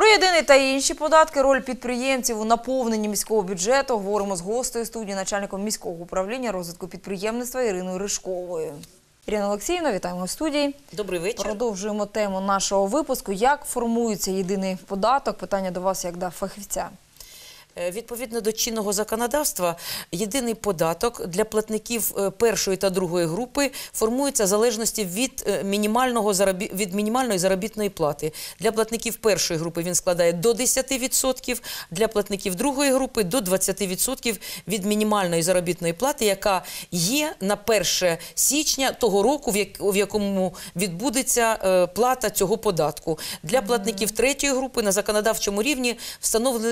Про єдиний та інші податки, роль підприємців у наповненні міського бюджету говоримо з гостею студії, начальником міського управління розвитку підприємництва Іриною Ришковою. Ірина Олексіївна, вітаємо в студії. Добрий вечір. Продовжуємо тему нашого випуску. Як формується єдиний податок? Питання до вас як до фахівця. Е, відповідно до чинного законодавства, єдиний податок для платників е, першої та другої групи формується в залежності від е, мінімального від мінімальної заробітної плати. Для платників першої групи він складає до 10%, для платників другої групи до 20% від мінімальної заробітної плати, яка є на 1 січня того року, в якому відбудеться плата цього податку. Для платників третьої групи на законодавчому рівні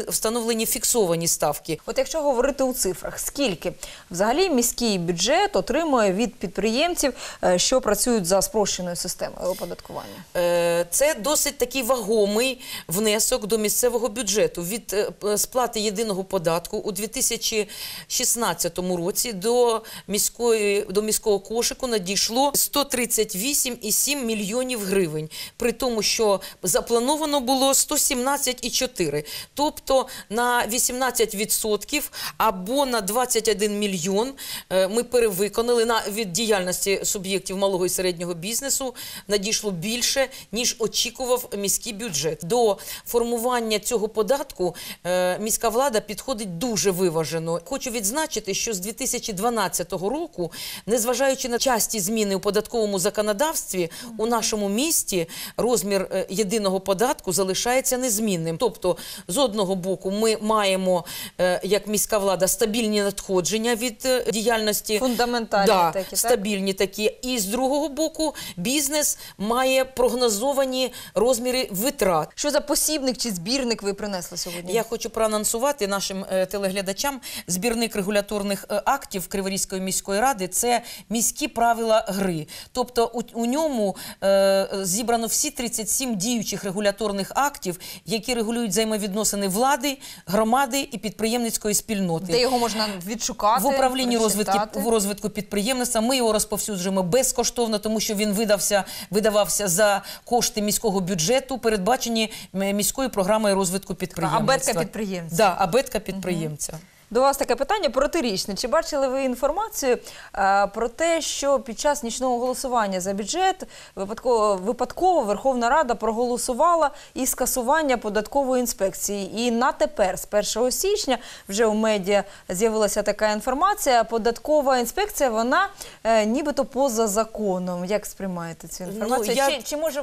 встановлені фіксовані фіксовані ставки. От якщо говорити у цифрах, скільки взагалі міський бюджет отримує від підприємців, е, що працюють за спрощеною системою оподаткування? Е, це досить такий вагомий внесок до місцевого бюджету від е, сплати єдиного податку у 2016 році до міської до міського кошику надійшло 138,7 мільйонів гривень, при тому, що заплановано було 117,4. тобто на 8 18% або на 21 мільйон е, ми перевиконали на від діяльності суб'єктів малого і середнього бізнесу. Надійшло більше ніж очікував міський бюджет. До формування цього податку е, міська влада підходить дуже виважено. Хочу відзначити, що з 2012 року, незважаючи на часті зміни у податковому законодавстві, у нашому місті розмір е, єдиного податку залишається незмінним. Тобто, з одного боку, ми маємо маємо е, як міська влада стабільні надходження від е, діяльності фундаментальні да, такі стабільні так? такі. І з другого боку бізнес має прогнозовані розміри витрат. Що за посібник чи збірник ви принесли сьогодні? Я хочу проанонсувати нашим е, телеглядачам збірник регуляторних актів Криворізької міської ради. Це міські правила гри, тобто у, у ньому е, зібрано всі 37 діючих регуляторних актів, які регулюють взаємовідносини влади, громад громади і підприємницької спільноти, де його можна відшукати в управлінні розвитку в розвитку підприємництва. Ми його розповсюджуємо безкоштовно, тому що він видався видавався за кошти міського бюджету, передбачені міською програмою розвитку підприємництва. Абетка підприємця. Да, абетка підприємця. До вас таке питання протирічне. Чи бачили ви інформацію е, про те, що під час нічного голосування за бюджет випадково, випадково Верховна Рада проголосувала і скасування податкової інспекції? І на тепер, з 1 січня, вже у медіа з'явилася така інформація. Податкова інспекція вона е, нібито поза законом. Як сприймаєте цю ну, інформацію? Ну, я... чи, чи може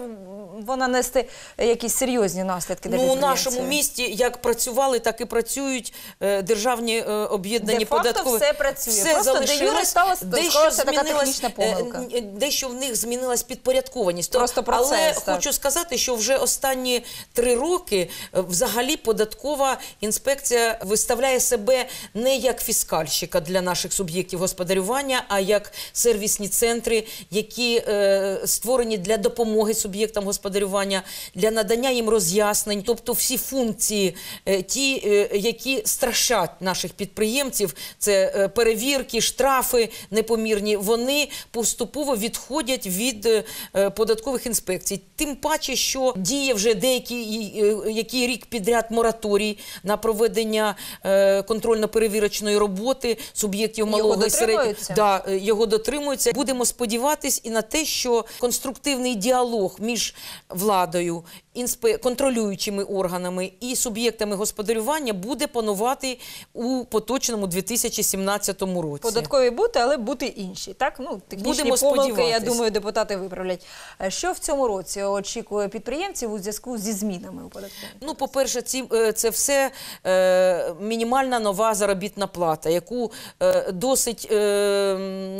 вона нести якісь серйозні наслідки для Ну, у нашому місті як працювали, так і працюють е, державні е, об'єднані де податкові. все працює. Все Просто залишилось. стало- дещо така змінилась, технічна е, помилка. Дещо в них змінилась підпорядкованість. То- Просто процес, Але так. хочу сказати, що вже останні три роки взагалі податкова інспекція виставляє себе не як фіскальщика для наших суб'єктів господарювання, а як сервісні центри, які е, створені для допомоги суб'єктам господарювання господарювання, для надання їм роз'яснень, тобто всі функції, е, ті, е, які страшать наших підприємців, це е, перевірки, штрафи непомірні. Вони поступово відходять від податкових інспекцій. Тим паче, що діє вже деякий який рік підряд мораторій на проведення контрольно-перевірочної роботи суб'єктів малого і середнього. Да, його дотримуються. Будемо сподіватись і на те, що конструктивний діалог між владою, контролюючими органами і суб'єктами господарювання буде панувати у поточному 2017 році. Податкові бути, але бути інші. Так ну технічні Будемо помилки, я думаю, депутати виправлять. Е, що в цьому році очікує підприємців у зв'язку зі змінами у податкові? Ну, по перше, ці е, це все е, мінімальна нова заробітна плата, яку досить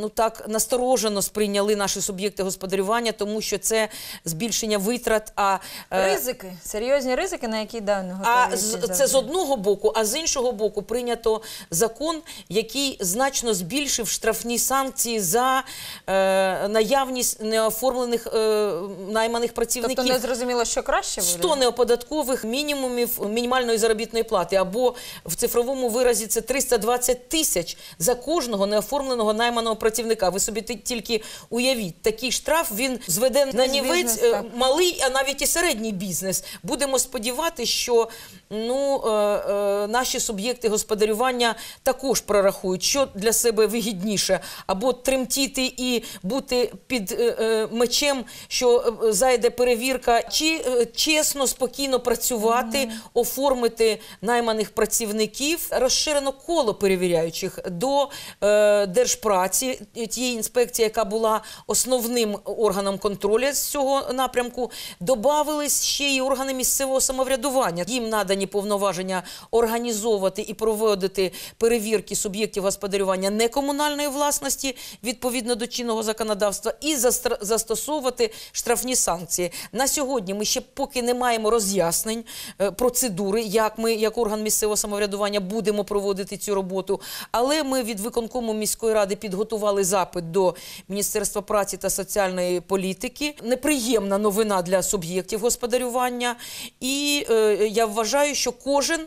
ну так насторожено сприйняли наші суб'єкти господарювання, тому що це збільшення витрат. а е, Ризики, серйозні ризики, на які да, готові. А це з одного боку, а з іншого боку, прийнято закон, який значно збільшив штрафні санкції за е, наявність неоформлених е, найманих тобто працівників. Тобто не зрозуміло, що краще 100 неоподаткових мінімумів мінімальної заробітної плати, або в цифровому виразі це 320 тисяч за кожного неоформленого найманого працівника. Ви собі ти- тільки уявіть, такий штраф він зведе на нівець е, малий, а навіть і середній бізнес. Будемо сподіватися, що ну, е, е, наші суб'єкти господарювання також прорахують, що для себе вигідніше, або тремтіти і бути під е, е мечем, що е, зайде перевірка, чи е, чесно, спокійно працювати, mm оформити найманих працівників, розширено коло перевіряючих до держпраці тієї інспекції, яка була основним органом контролю з цього напрямку порядку. Добавились ще й органи місцевого самоврядування. Їм надані повноваження організовувати і проводити перевірки суб'єктів господарювання некомунальної власності відповідно до чинного законодавства і застосовувати штрафні санкції. На сьогодні ми ще поки не маємо роз'яснень е, процедури, як ми, як орган місцевого самоврядування, будемо проводити цю роботу. Але ми від виконкому міської ради підготували запит до Міністерства праці та соціальної політики. Неприємна новина вона для суб'єктів господарювання. І е, я вважаю, що кожен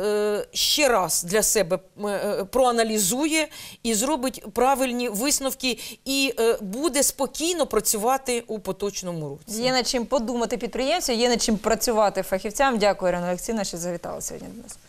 е, ще раз для себе е, проаналізує і зробить правильні висновки, і е, буде спокійно працювати у поточному році. Є над чим подумати підприємцю, є над чим працювати фахівцям. Дякую, Ірина Олексійовна, що завітала сьогодні до нас.